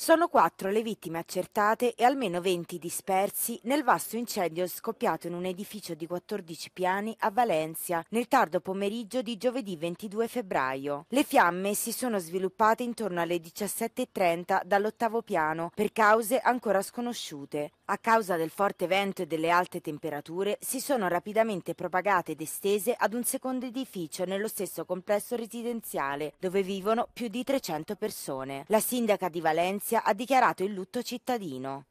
Sono quattro le vittime accertate e almeno 20 dispersi nel vasto incendio scoppiato in un edificio di 14 piani a Valencia nel tardo pomeriggio di giovedì 22 febbraio. Le fiamme si sono sviluppate intorno alle 17.30 dall'ottavo piano per cause ancora sconosciute. A causa del forte vento e delle alte temperature si sono rapidamente propagate ed estese ad un secondo edificio nello stesso complesso residenziale dove vivono più di 300 persone. La sindaca di Valencia Venezia ha dichiarato il lutto cittadino.